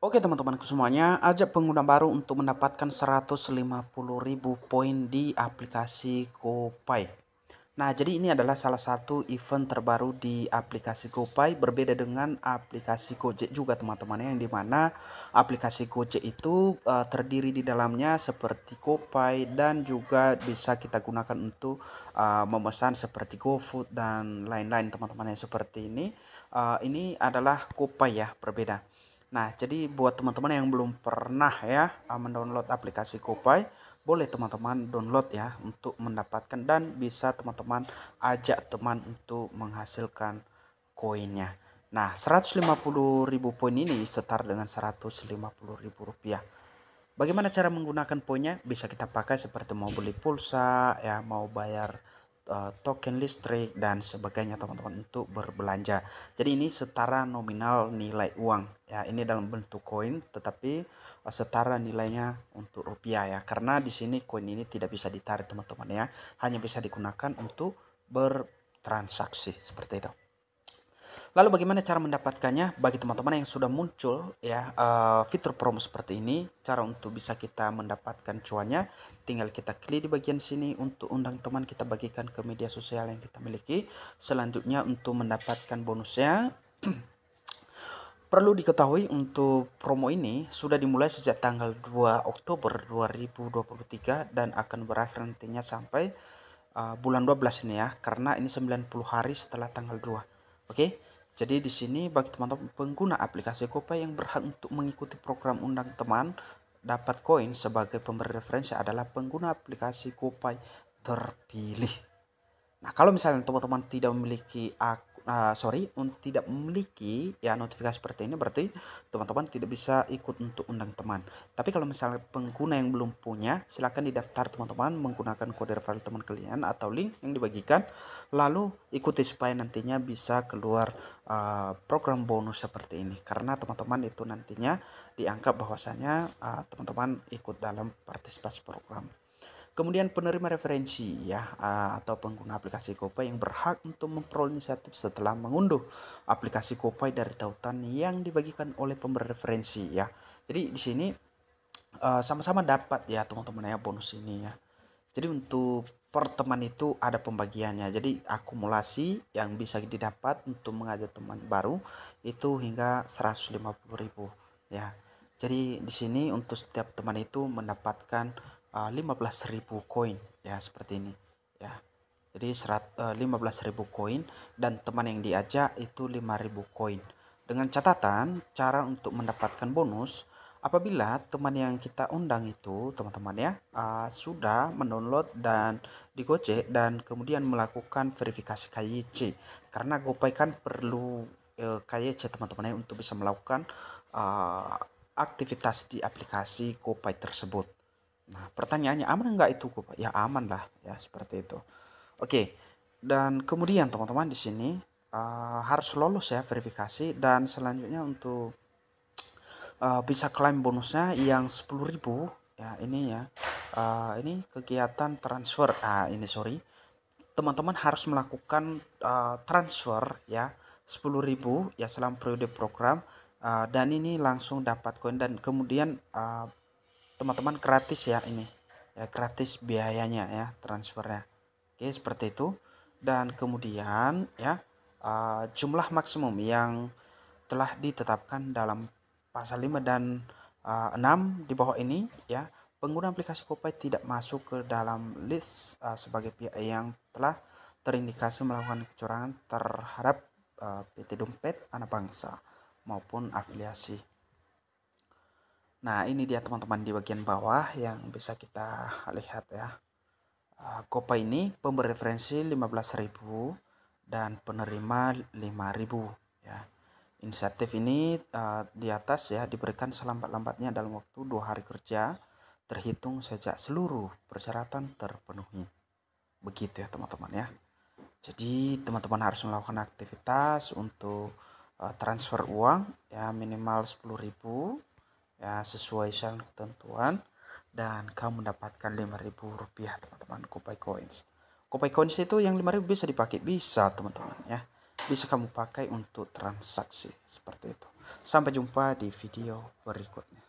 Oke teman teman semuanya, ajak pengguna baru untuk mendapatkan 150.000 poin di aplikasi GoPay. Nah, jadi ini adalah salah satu event terbaru di aplikasi GoPay berbeda dengan aplikasi Gojek juga teman-teman yang dimana aplikasi Gojek itu uh, terdiri di dalamnya seperti GoPay dan juga bisa kita gunakan untuk uh, memesan seperti GoFood dan lain-lain teman-teman yang seperti ini. Uh, ini adalah GoPay ya, berbeda. Nah, jadi buat teman-teman yang belum pernah ya eh, mendownload aplikasi Kopai, boleh teman-teman download ya untuk mendapatkan dan bisa teman-teman ajak teman untuk menghasilkan koinnya. Nah, 150.000 poin ini setara dengan 150.000 rupiah. Bagaimana cara menggunakan poinnya? Bisa kita pakai seperti mau beli pulsa, ya, mau bayar Eh, token listrik dan sebagainya teman-teman untuk berbelanja. Jadi ini setara nominal nilai uang ya ini dalam bentuk koin tetapi eh, setara nilainya untuk rupiah ya karena di sini koin ini tidak bisa ditarik teman-teman ya hanya bisa digunakan untuk bertransaksi seperti itu. Lalu bagaimana cara mendapatkannya? Bagi teman-teman yang sudah muncul ya uh, fitur promo seperti ini, cara untuk bisa kita mendapatkan cuannya, tinggal kita klik di bagian sini untuk undang teman kita bagikan ke media sosial yang kita miliki. Selanjutnya untuk mendapatkan bonusnya Perlu diketahui untuk promo ini sudah dimulai sejak tanggal 2 Oktober 2023 dan akan berakhir nantinya sampai uh, bulan 12 ini ya karena ini 90 hari setelah tanggal 2. Oke, jadi di sini bagi teman-teman pengguna aplikasi GoPay yang berhak untuk mengikuti program undang teman dapat koin sebagai pemberi referensi adalah pengguna aplikasi GoPay terpilih. Nah, kalau misalnya teman-teman tidak memiliki akun uh, sorry tidak memiliki ya notifikasi seperti ini berarti teman-teman tidak bisa ikut untuk undang teman tapi kalau misalnya pengguna yang belum punya silahkan didaftar teman-teman menggunakan kode referral teman kalian atau link yang dibagikan lalu ikuti supaya nantinya bisa keluar uh, program bonus seperti ini karena teman-teman itu nantinya dianggap bahwasanya ah, teman-teman uh, teman -teman ikut dalam partisipasi program Kemudian penerima referensi ya atau pengguna aplikasi Gopay yang berhak untuk memperoleh inisiatif setelah mengunduh aplikasi Gopay dari tautan yang dibagikan oleh pemberi referensi ya. Jadi di sini e, sama-sama dapat ya teman-teman ya bonus ini ya. Jadi untuk perteman itu ada pembagiannya. Jadi akumulasi yang bisa didapat untuk mengajak teman baru itu hingga 150.000 ya. Jadi di sini untuk setiap teman itu mendapatkan uh, ah, 15.000 koin ya seperti ini ya jadi serat, uh, eh, 15.000 koin dan teman yang diajak itu 5.000 koin dengan catatan cara untuk mendapatkan bonus apabila teman yang kita undang itu teman-teman ya uh, sudah mendownload dan di dan kemudian melakukan verifikasi KYC karena GoPay kan perlu eh, KYC teman-teman ya untuk bisa melakukan uh, aktivitas di aplikasi GoPay tersebut Nah, pertanyaannya aman nggak itu, kok? Ya aman lah, ya seperti itu. Oke, dan kemudian teman-teman di sini uh, harus lolos ya verifikasi dan selanjutnya untuk uh, bisa klaim bonusnya yang 10.000 ya ini ya. Uh, ini kegiatan transfer. Ah, ini sorry. Teman-teman harus melakukan uh, transfer ya 10.000 ya selama periode program uh, dan ini langsung dapat koin dan kemudian uh, teman-teman gratis ya ini ya gratis biayanya ya transfernya oke seperti itu dan kemudian ya eh, jumlah maksimum yang telah ditetapkan dalam pasal 5 dan uh, eh, 6 di bawah ini ya pengguna aplikasi Kopay tidak masuk ke dalam list eh, sebagai pihak yang telah terindikasi melakukan kecurangan terhadap PT Dompet Anak Bangsa maupun afiliasi Nah ini dia teman-teman di bagian bawah yang bisa kita lihat ya. Eh, Kopa ini pemberi referensi 15.000 dan penerima 5.000 ya. insentif ini uh, di atas ya diberikan selambat-lambatnya dalam waktu dua hari kerja terhitung sejak seluruh persyaratan terpenuhi. Begitu ya teman-teman ya. Jadi teman-teman harus melakukan aktivitas untuk uh, transfer uang ya minimal 10.000 ya sesuai syarat ketentuan dan kamu mendapatkan lima ribu rupiah teman-teman Kopai Coins kopi Coins itu yang lima ribu bisa dipakai bisa teman-teman ya bisa kamu pakai untuk transaksi seperti itu sampai jumpa di video berikutnya